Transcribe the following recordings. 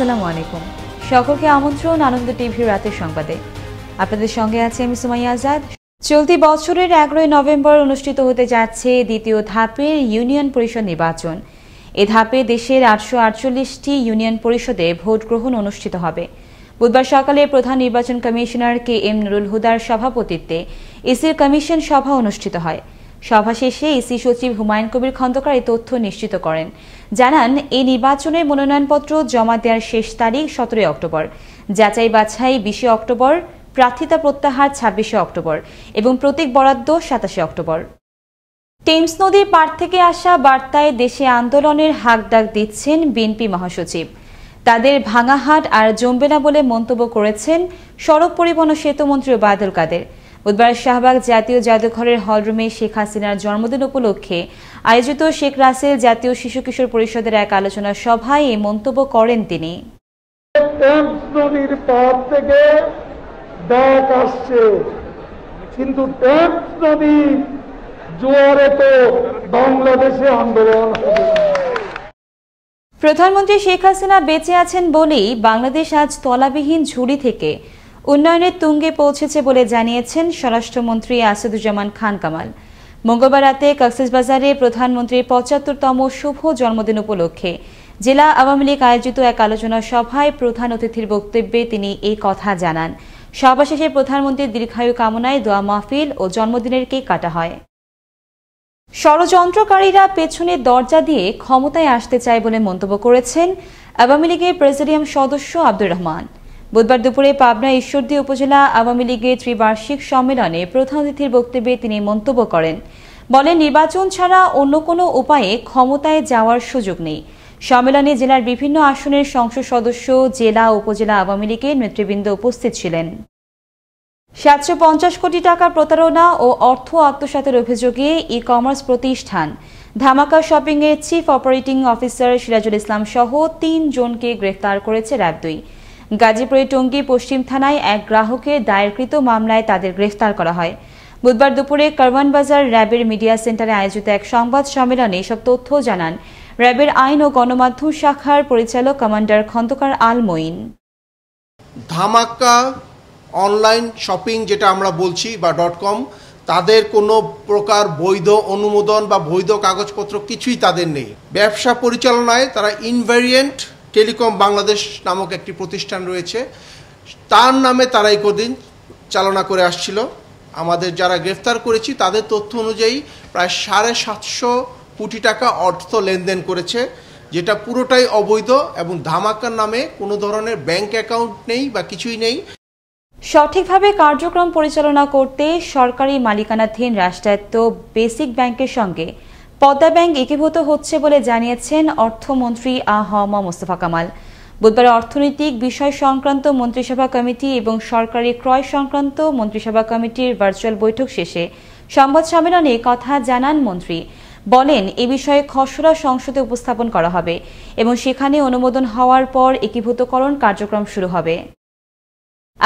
আসসালামু আলাইকুম সকলকে আমন্ত্রণ আনন্দ টিভি রাতের সংবাদে আপনাদের সঙ্গে আছে আমি সুমাইয়া আজাদ চলতি বছরের এগারোই নভেম্বর অনুষ্ঠিত হতে যাচ্ছে দ্বিতীয় ধাপের ইউনিয়ন পরিষদ নির্বাচন এ ধাপে দেশের আটশো আটচল্লিশটি ইউনিয়ন পরিষদে ভোট গ্রহণ অনুষ্ঠিত হবে বুধবার সকালে প্রধান নির্বাচন কমিশনার কে এম নুরুল হুদার সভাপতিত্বে ইসির কমিশন সভা অনুষ্ঠিত হয় সভা শেষে ইসি সচিব হুমায়ুন কবির খন্দকার এই তথ্য নিশ্চিত করেন জানান এই নির্বাচনে মনোনয়নপত্র জমা দেওয়ার শেষ তারিখ সতেরোই অক্টোবর যাচাই বাছাই বিশে অক্টোবর প্রার্থিতা প্রত্যাহার ছাব্বিশে অক্টোবর এবং প্রতীক বরাদ্দ সাতাশে অক্টোবর টেমস নদীর পাড় থেকে আসা বার্তায় দেশে আন্দোলনের হাকডাক দিচ্ছেন বিএনপি মহাসচিব তাদের ভাঙাহাট আর জমবে না বলে মন্তব্য করেছেন সড়ক পরিবহন ও সেতুমন্ত্রী বাদল কাদের বুধবার শাহবাগ জাতীয় জাদুঘরের হলরুমে শেখ হাসিনার জন্মদিন উপলক্ষে আয়োজিত শেখ রাসেল জাতীয় শিশু কিশোর পরিষদের এক আলোচনা সভায় এই মন্তব্য করেন তিনি কিন্তু জোয়ারে তো বাংলাদেশে আন্দোলন প্রধানমন্ত্রী শেখ হাসিনা বেঁচে আছেন বলেই বাংলাদেশ আজ তলাবিহীন ঝুড়ি থেকে উন্নয়নের তুঙ্গে পৌঁছেছে বলে জানিয়েছেন স্বরাষ্ট্রমন্ত্রী আসাদুজ্জামান খান কামাল মঙ্গলবার রাতে কক্সবাজারে প্রধানমন্ত্রীর পঁচাত্তরতম শুভ জন্মদিন উপলক্ষে জেলা আওয়ামী লীগ আয়োজিত এক আলোচনা সভায় প্রধান অতিথির বক্তব্যে তিনি এই কথা জানান সভা শেষে প্রধানমন্ত্রীর দীর্ঘায়ু কামনায় দোয়া মাহফিল ও জন্মদিনের কেক কাটা হয় ষড়যন্ত্রকারীরা পেছনে দরজা দিয়ে ক্ষমতায় আসতে চায় বলে মন্তব্য করেছেন আওয়ামী লীগের প্রেসিডিয়াম সদস্য আব্দুর রহমান বুধবার দুপুরে পাবনা ঈশ্বরদী উপজেলা আওয়ামী লীগের ত্রিবার্ষিক সম্মেলনে প্রধান অতিথির বক্তব্যে তিনি মন্তব্য করেন বলেন নির্বাচন ছাড়া অন্য কোনো উপায়ে ক্ষমতায় যাওয়ার সুযোগ নেই সম্মেলনে জেলার বিভিন্ন আসনের সংসদ সদস্য জেলা উপজেলা আওয়ামী লীগের নেতৃবৃন্দ উপস্থিত ছিলেন সাতশো পঞ্চাশ কোটি টাকা প্রতারণা ও অর্থ আত্মসাতের অভিযোগে ই কমার্স প্রতিষ্ঠান ধামাকা শপিংয়ের chief operating officer Sirajul Islam সহ তিন জনকে গ্রেফতার করেছে র্যাব দুই গাজীপুরের টঙ্গী পশ্চিম থানায় এক গ্রাহকের দায়েরকৃত মামলায় তাদের গ্রেফতার করা হয় বুধবার দুপুরে কারওয়ানবাজার র্যাবের মিডিয়া সেন্টারে আয়োজিত এক সংবাদ সম্মেলনে এসব তথ্য জানান র্যাবের আইন ও গণমাধ্যম শাখার পরিচালক commander Khandaker Al Moin Dhamaka online shopping যেটা আমরা বলছি বা ডট কম তাদের কোনো প্রকার বৈধ অনুমোদন বা বৈধ কাগজপত্র কিছুই তাদের নেই ব্যবসা পরিচালনায় তারা ইনভ্যারিয়েন্ট টেলিকম বাংলাদেশ নামক একটি প্রতিষ্ঠান রয়েছে তার নামে তারা একদিন চালনা করে আসছিল আমাদের যারা গ্রেফতার করেছি তাদের তথ্য অনুযায়ী প্রায় সাড়ে সাতশো কোটি টাকা অর্থ লেনদেন করেছে যেটা পুরোটাই অবৈধ এবং ধামাকার নামে কোনো ধরনের ব্যাংক অ্যাকাউন্ট নেই বা কিছুই নেই সঠিকভাবে কার্যক্রম পরিচালনা করতে সরকারি মালিকানাধীন রাষ্ট্রায়ত্ত বেসিক ব্যাংকের সঙ্গে পদ্মা ব্যাংক একীভূত হচ্ছে বলে জানিয়েছেন অর্থমন্ত্রী আহ ম মোস্তফা কামাল বুধবার অর্থনৈতিক বিষয় সংক্রান্ত মন্ত্রিসভা কমিটি এবং সরকারি ক্রয় সংক্রান্ত মন্ত্রিসভা কমিটির ভার্চুয়াল বৈঠক শেষে সংবাদ সম্মেলনে কথা জানান মন্ত্রী বলেন এ বিষয়ে খসড়া সংসদে উপস্থাপন করা হবে এবং সেখানে অনুমোদন হওয়ার পর একীভূতকরণ কার্যক্রম শুরু হবে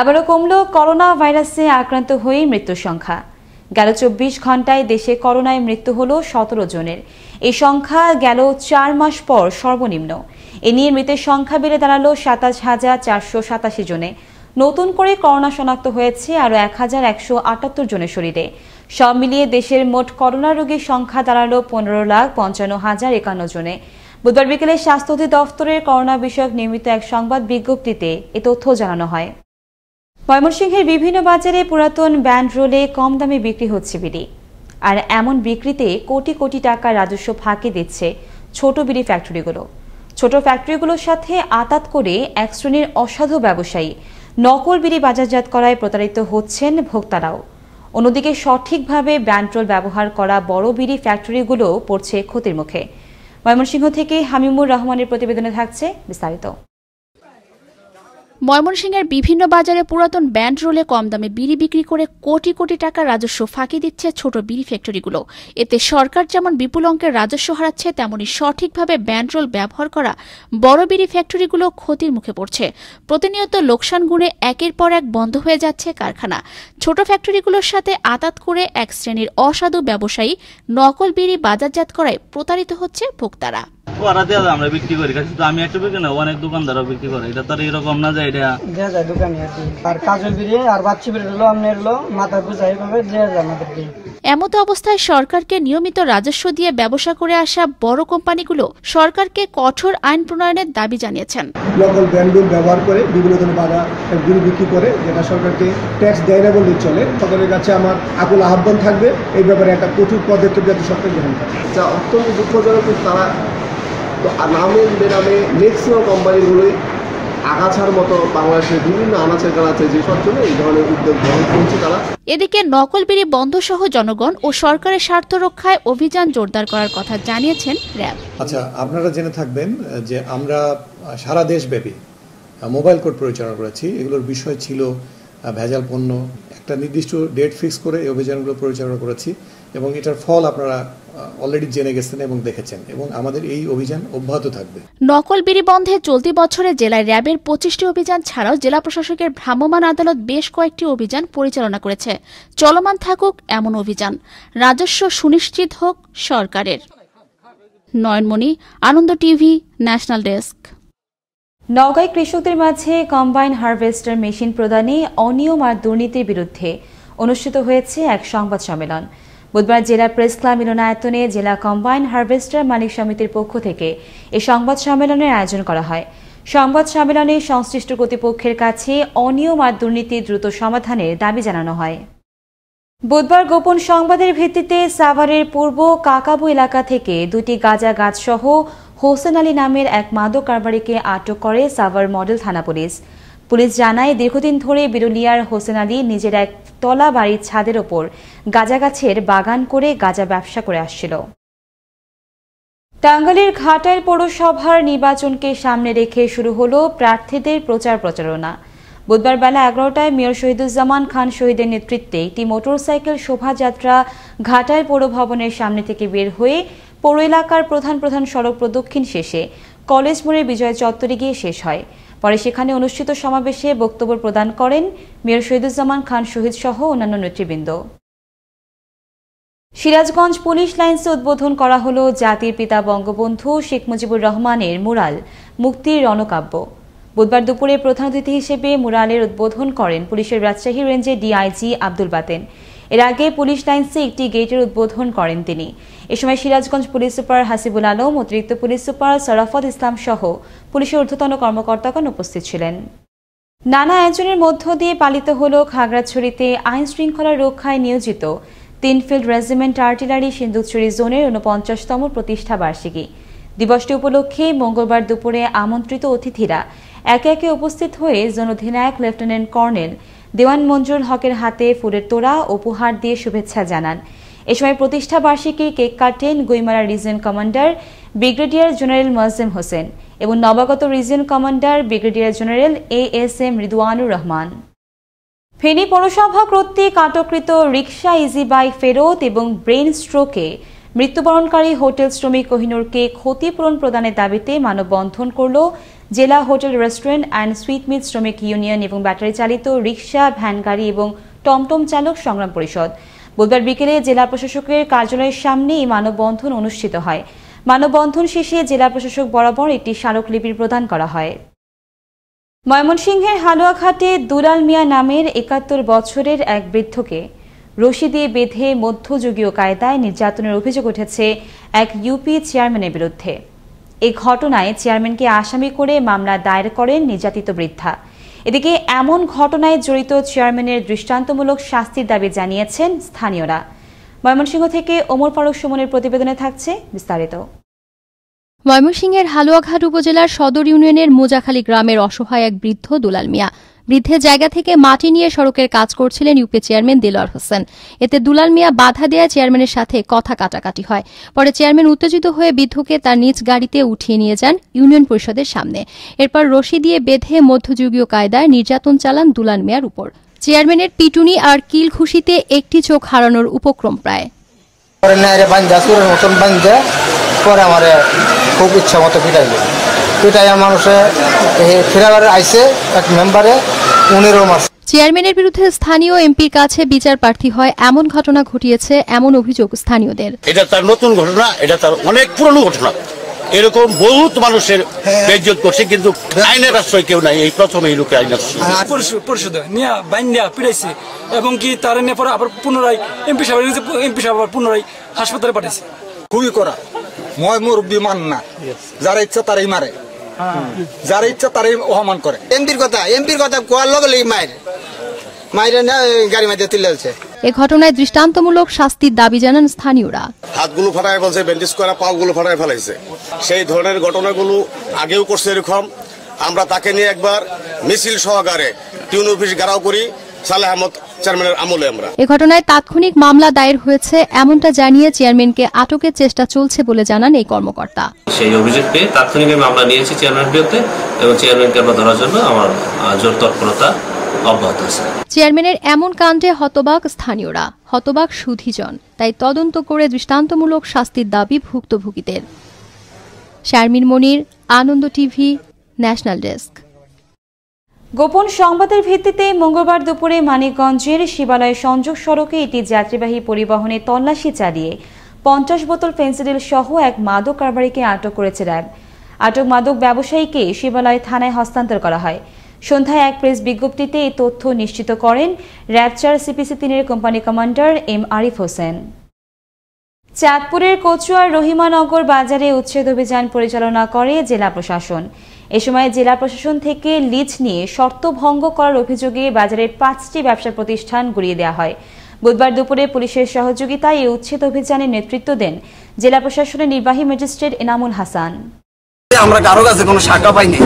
আবারও কমল করোনা ভাইরাসে আক্রান্ত হয়ে মৃত্যুর সংখ্যা গেল চব্বিশ ঘন্টায় দেশে করোনায় মৃত্যু হল সতেরো জনের এই সংখ্যা গেল চার মাস পর সর্বনিম্ন এ নিয়ে মৃতের সংখ্যা বেড়ে দাঁড়ালো সাতাশ হাজার চারশো সাতাশি জনে নতুন করে করোনা শনাক্ত হয়েছে আরও এক হাজার একশো আটাত্তর জনের শরীরে সব মিলিয়ে দেশের মোট করোনা রোগীর সংখ্যা দাঁড়ালো পনেরো লাখ পঞ্চান্ন হাজার একান্ন জনে বুধবার বিকেলে স্বাস্থ্য অধিদপ্তরের করোনা বিষয়ক নিয়মিত এক সংবাদ বিজ্ঞপ্তিতে এ তথ্য জানানো হয় ময়মনসিংহের বিভিন্ন বাজারে পুরাতন ব্যান্ড রোলে কম দামে বিক্রি হচ্ছে বিড়ি আর এমন বিক্রিতে কোটি কোটি টাকা রাজস্ব ফাঁকে দিচ্ছে ছোট বিড়ি ফ্যাক্টরিগুলো ছোট ফ্যাক্টরিগুলোর সাথে আতাত করে এক শ্রেণীর অসাধু ব্যবসায়ী নকল বিড়ি বাজারজাত করায় প্রতারিত হচ্ছেন ভোক্তারাও অন্যদিকে সঠিকভাবে রোল ব্যবহার করা বড় বিড়ি ফ্যাক্টরিগুলো পড়ছে ক্ষতির মুখে ময়মনসিংহ থেকে হামিমুর রহমানের প্রতিবেদনে থাকছে বিস্তারিত ময়মনসিংহের বিভিন্ন বাজারে পুরাতন ব্যান্ড রোলে কম দামে বিড়ি বিক্রি করে কোটি কোটি টাকা রাজস্ব ফাঁকি দিচ্ছে ছোট বিড়ি ফ্যাক্টরিগুলো এতে সরকার যেমন বিপুল অঙ্কের রাজস্ব হারাচ্ছে তেমনি সঠিকভাবে ব্যান্ড রোল ব্যবহার করা বড় বিড়ি ফ্যাক্টরিগুলো ক্ষতির মুখে পড়ছে প্রতিনিয়ত লোকসান গুণে একের পর এক বন্ধ হয়ে যাচ্ছে কারখানা ছোট ফ্যাক্টরিগুলোর সাথে আতাত করে এক শ্রেণীর অসাধু ব্যবসায়ী নকল বিড়ি বাজারজাত করায় প্রতারিত হচ্ছে ভোক্তারা এমতো অবস্থায় সরকারকে নিয়মিত রাজস্ব দিয়ে ব্যবসা করে আসা বড় কোম্পানিগুলো সরকারকে কঠোর আইন প্রণয়নের দাবি জানিয়েছেন ব্যবহার করে বিভিন্ন ধরনের বিক্রি করে যেটা সরকারকে ট্যাক্স দেয় না বললেই চলে সরকারের কাছে আমার আকুল আহ্বান থাকবে এই ব্যাপারে একটা কঠোর পদক্ষেপ যাতে সরকার গ্রহণ করে যা অত্যন্ত দুঃখজনক তারা তো নামে বেনামে ম্যাক্সিমাম কোম্পানিগুলোই আগাছার মতো বাংলাদেশের বিভিন্ন আনাচের কানাচে যেসব জন্য এই ধরনের উদ্যোগ গ্রহণ করছে তারা এদিকে নকল বিড়ি বন্ধ সহ জনগণ ও সরকারের স্বার্থ রক্ষায় অভিযান জোরদার করার কথা জানিয়েছেন র্যাব আচ্ছা আপনারা জেনে থাকবেন যে আমরা সারা দেশব্যাপী মোবাইল কোড পরিচালনা করেছি এগুলোর বিষয় ছিল ভেজাল পণ্য একটা নির্দিষ্ট ডেট ফিক্স করে এই অভিযানগুলো পরিচালনা করেছি এবং এটার ফল আপনারা অলরেডি জেনে গেছেন এবং দেখেছেন এবং আমাদের এই অভিযান অব্যাহত থাকবে নকল বিড়ি বন্ধে চলতি বছরে জেলায় র্যাবের পঁচিশটি অভিযান ছাড়াও জেলা প্রশাসকের ভ্রাম্যমান আদালত বেশ কয়েকটি অভিযান পরিচালনা করেছে চলমান থাকুক এমন অভিযান রাজস্ব সুনিশ্চিত হোক সরকারের Nayanmoni Ananda TV national desk নওগাঁয় কৃষকদের মাঝে কম্বাইন হারভেস্টার মেশিন প্রদানে অনিয়ম আর দুর্নীতির বিরুদ্ধে অনুষ্ঠিত হয়েছে এক সংবাদ সম্মেলন বুধবার জেলা প্রেস ক্লাব মিলনায়তনে জেলা কম্বাইন হারভেস্টার মালিক সমিতির পক্ষ থেকে এ সংবাদ সম্মেলনের আয়োজন করা হয় সংবাদ সম্মেলনে সংশ্লিষ্ট কর্তৃপক্ষের কাছে অনিয়ম আর দুর্নীতি দ্রুত সমাধানের দাবি জানানো হয় বুধবার গোপন সংবাদের ভিত্তিতে সাভারের পূর্ব কাকাবু এলাকা থেকে দুটি গাঁজা গাছসহ হোসেন আলী নামের এক মাদক কারবারিকে আটক করে সাভার মডেল থানা পুলিশ পুলিশ জানায় দীর্ঘদিন ধরে বিরুলিয়ার হোসেন আলী নিজের এক তলা বাড়ির ছাদের ওপর গাঁজা গাছের বাগান করে গাঁজা ব্যবসা করে আসছিল টাঙ্গালের ঘাটাইল পৌরসভার নির্বাচনকে সামনে রেখে শুরু হলো প্রার্থীদের প্রচার প্রচারণা বুধবার বেলা এগারোটায় মেয়র শহীদুজ্জামান খান শহীদের নেতৃত্বে একটি মোটরসাইকেল শোভাযাত্রা ঘাটাইল পৌর ভবনের সামনে থেকে বের হয়ে পৌর এলাকার প্রধান প্রধান সড়ক প্রদক্ষিণ শেষে কলেজ মোড়ে বিজয় চত্বরে গিয়ে শেষ হয় পরে সেখানে অনুষ্ঠিত সমাবেশে বক্তব্য প্রদান করেন মেয়র শহীদুজ্জামান খান শহীদ সহ অন্যান্য নেতৃবৃন্দ সিরাজগঞ্জ পুলিশ লাইন্সে উদ্বোধন করা হল জাতির পিতা বঙ্গবন্ধু শেখ মুজিবুর রহমানের মুরাল মুক্তির রণকাব্য বুধবার দুপুরে প্রধান অতিথি হিসেবে মুরালের উদ্বোধন করেন পুলিশের রাজশাহী রেঞ্জে ডিআইজি আব্দুল বাতেন এর আগে পুলিশ লাইন্সে একটি গেটের উদ্বোধন করেন তিনি এ সময় সিরাজগঞ্জ পুলিশ সুপার হাসিবুল আলম অতিরিক্ত পুলিশ সুপার সরাফত ইসলাম সহ পুলিশের ঊর্ধ্বতন কর্মকর্তাগণ উপস্থিত ছিলেন নানা আয়োজনের মধ্য দিয়ে পালিত হল খাগড়াছড়িতে আইন শৃঙ্খলা রক্ষায় নিয়োজিত তিনফিল্ড রেজিমেন্ট আর্টিলারি সিন্ধুছড়ি জোনের উনপঞ্চাশতম প্রতিষ্ঠা বার্ষিকী দিবসটি উপলক্ষে মঙ্গলবার দুপুরে আমন্ত্রিত অতিথিরা একে একে উপস্থিত হয়ে জোন অধিনায়ক লেফটেন্যান্ট কর্নেল দেওয়ান মঞ্জুর হকের হাতে ফুলের তোড়া ও উপহার দিয়ে শুভেচ্ছা জানান এ সময় প্রতিষ্ঠা বার্ষিকী কেক কাটেন Guimara region commander brigadier general Moazzem Hossain এবং নবাগত region commander brigadier general A S M Riduanur Rahman Feni পৌরসভা কর্তৃক আটককৃত রিক্সা ইজি বাইক ফেরত এবং ব্রেন স্ট্রোকে মৃত্যুবরণকারী হোটেল শ্রমিক কোহিনুরকে ক্ষতিপূরণ প্রদানের দাবিতে মানববন্ধন করল জেলা হোটেল রেস্টুরেন্ট অ্যান্ড সুইটমিট শ্রমিক ইউনিয়ন এবং ব্যাটারি চালিত রিক্সা ভ্যান গাড়ি এবং টমটম চালক সংগ্রাম পরিষদ বুধবার বিকেলে জেলা প্রশাসকের কার্যালয়ের সামনে এই মানববন্ধন অনুষ্ঠিত হয় মানববন্ধন শেষে জেলা প্রশাসক বরাবর একটি স্মারকলিপি প্রদান করা হয় ময়মনসিংহের হালুয়াঘাটে দুলাল মিয়া নামের একাত্তর বছরের এক বৃদ্ধকে রশি দিয়ে বেঁধে মধ্যযুগীয় কায়দায় নির্যাতনের অভিযোগ উঠেছে এক ইউপি চেয়ারম্যানের বিরুদ্ধে এ ঘটনায় চেয়ারম্যানকে আসামি করে মামলা দায়ের করেন নির্যাতিত বৃদ্ধা এদিকে এমন ঘটনায় জড়িত চেয়ারম্যানের দৃষ্টান্তমূলক শাস্তির দাবি জানিয়েছেন স্থানীয়রা ময়মনসিংহ থেকে ওমর ফারুক সুমনের প্রতিবেদনে থাকছে বিস্তারিত ময়মনসিংহের হালুয়াঘাট উপজেলার সদর ইউনিয়নের মোজাখালী গ্রামের অসহায় এক বৃদ্ধ দুলাল মিয়া বৃদ্ধের জায়গা থেকে মাটি নিয়ে সড়কের কাজ করছিলেন ইউপি চেয়ারম্যান দিলওয়ার হোসেন এতে দুলাল মিয়া বাধা দেয়া চেয়ারম্যানের সাথে কথা কাটাকাটি হয় পরে চেয়ারম্যান উত্তেজিত হয়ে বৃদ্ধকে তার নিজ গাড়িতে উঠিয়ে নিয়ে যান ইউনিয়ন পরিষদের সামনে এরপর রশি দিয়ে বেঁধে মধ্যযুগীয় কায়দায় নির্যাতন চালান দুলাল মিয়ার উপর চেয়ারম্যানের পিটুনি আর কিল খুশিতে একটি চোখ হারানোর উপক্রম প্রায় পরে আমার খুব ইচ্ছা মতো পিটাইল এটাই মানুষে ফেরাবার আইছে এক মেম্বারে উনিরও মাস চেয়ারম্যানের বিরুদ্ধে স্থানীয় এমপির কাছে বিচার প্রার্থী হয় এমন ঘটনা ঘটিয়েছে এমন অভিযোগ স্থানীয়দের এটা তার নতুন ঘটনা এটা তার অনেক পুরনো ঘটনা এরকম বহুত মানুষের বেজ্জত করছে কিন্তু আইনের আশ্রয় কেউ নাই এই প্রথম এই লোকে আইনের পরিষদ নিয়া বাইন্ডিয়া পিড়াইছে এবং কি তার নিয়ে পরে আবার পুনরায় এমপি সাহেব এমপি সাহেব পুনরায় হাসপাতালে পাঠিয়েছে খুবই করা ময় মুরব্বী মান না যারা ইচ্ছা তারাই মারে যার ইচ্ছা তারই অপমান করে এমপির কথা এমপির কথা কোয়ার লগে মায়ের মায়ের শাস্তির দাবি জানান স্থানীয়রা হাতগুলো ফাটায় ফেলছে ব্যান্ডেজ করা পাগুলো ফাটায় ফেলাইছে সেই ধরনের ঘটনাগুলো আগেও করছে এরকম আমরা তাকে নিয়ে একবার মিছিল সহকারে টিউন অফিস গাড়াও করি সালেহ আহমদ চেয়ারম্যানের আমলে আমরা এ ঘটনায় তাৎক্ষণিক মামলা দায়ের হয়েছে এমনটা জানিয়ে চেয়ারম্যানকে আটকের চেষ্টা চলছে বলে জানান এই কর্মকর্তা সেই অভিযোগ পেয়ে তাৎক্ষণিক মামলা নিয়েছি চেয়ারম্যান বিরুদ্ধে এবং চেয়ারম্যানকে আমরা ধরার জন্য আমার জোর তৎপরতা অব্যাহত আছে চেয়ারম্যানের এমন কাণ্ডে হতবাক স্থানীয়রা হতবাক সুধিজন তাই তদন্ত করে দৃষ্টান্তমূলক শাস্তির দাবি ভুক্তভোগীদের Sharmin Monir Ananda TV national desk গোপন সংবাদের ভিত্তিতে মঙ্গলবার দুপুরে মানিকগঞ্জের শিবালয় সংযোগ সড়কে একটি যাত্রীবাহী পরিবহনে তল্লাশি চালিয়ে পঞ্চাশ বোতল ফেন্সিডিল সহ এক মাদক কারবারিকে আটক করেছে র্যাব আটক মাদক ব্যবসায়ীকে শিবালয় থানায় হস্তান্তর করা হয় সন্ধ্যায় এক প্রেস বিজ্ঞপ্তিতে এই তথ্য নিশ্চিত করেন র্যাবচার সিপিসি তিনের company commander M Arif Hossain চাঁদপুরের কচুয়ার রহিমানগর বাজারে উচ্ছেদ অভিযান পরিচালনা করে জেলা প্রশাসন এ সময় জেলা প্রশাসন থেকে লিজ নিয়ে শর্ত ভঙ্গ করার অভিযোগে বাজারের পাঁচটি ব্যবসা প্রতিষ্ঠান গুড়িয়ে দেওয়া হয় বুধবার দুপুরে পুলিশের সহযোগিতায় এই উচ্ছেদ অভিযানের নেতৃত্ব দেন জেলা প্রশাসনের নির্বাহী ম্যাজিস্ট্রেট এনামুল হাসান আমরা কারো কাছে কোনো শাখা পাইনি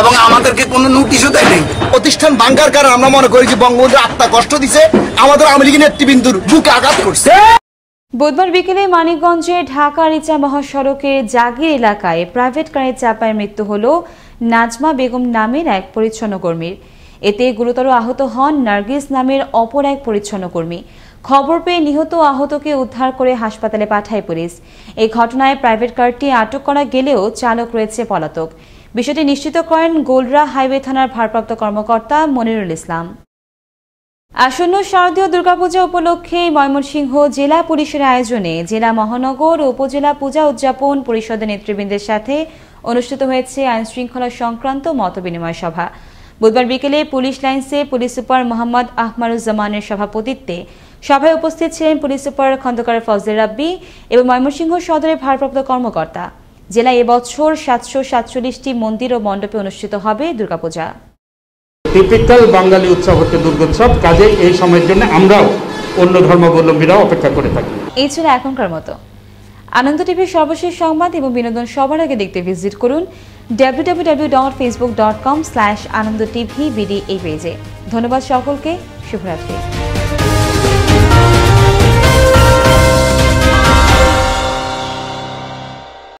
এবং আমাদেরকে কোনো নোটিশও দেয় প্রতিষ্ঠান ভাঙ্গার কারণে আমরা মনে করি যে বঙ্গবন্ধু আত্মা কষ্ট দিছে আমাদের আওয়ামী লীগের নেতৃবৃন্দুর বুকে আঘাত করছে বুধবার বিকেলে মানিকগঞ্জে ঢাকা রিচা মহাসড়কের জাগির এলাকায় প্রাইভেট কারের চাপায় মৃত্যু হল নাজমা বেগম নামের এক পরিচ্ছন্ন কর্মীর এতে গুরুতর আহত হন নার্গিস নামের অপর এক পরিচ্ছন্ন কর্মী খবর পেয়ে নিহত আহতকে উদ্ধার করে হাসপাতালে পাঠায় পুলিশ এই ঘটনায় প্রাইভেট কারটি আটক করা গেলেও চালক রয়েছে পলাতক বিষয়টি নিশ্চিত করেন গোলরা হাইওয়ে থানার ভারপ্রাপ্ত কর্মকর্তা মনিরুল ইসলাম আসন্ন শারদীয় দুর্গাপূজা উপলক্ষে ময়মনসিংহ জেলা পুলিশের আয়োজনে জেলা মহানগর ও উপজেলা পূজা উদযাপন পরিষদের নেতৃবৃন্দের সাথে অনুষ্ঠিত হয়েছে আইন শৃঙ্খলা সংক্রান্ত মতবিনিময় সভা বুধবার বিকেলে পুলিশ লাইন্সে পুলিশ সুপার মোহাম্মদ আহমারুজ্জামানের সভাপতিত্বে সভায় উপস্থিত ছিলেন পুলিশ সুপার খন্দকার ফজলে রাব্বি এবং ময়মনসিংহ সদরের ভারপ্রাপ্ত কর্মকর্তা জেলায় এবছর সাতশো সাতচল্লিশটি মন্দির ও মণ্ডপে অনুষ্ঠিত হবে দুর্গাপূজা টিপিক্যাল বাঙালি উৎসব হচ্ছে দুর্গোৎসব কাজে এই সময়ের জন্য আমরাও অন্য ধর্মাবলম্বীরাও অপেক্ষা করে থাকি এই ছিল এখনকার মতো আনন্দ টিভির সর্বশেষ সংবাদ এবং বিনোদন সবার আগে দেখতে ভিজিট করুন W dot Facebook dot com slash Ananda TV BD এই পেজে ধন্যবাদ সকলকে শুভরাত্রি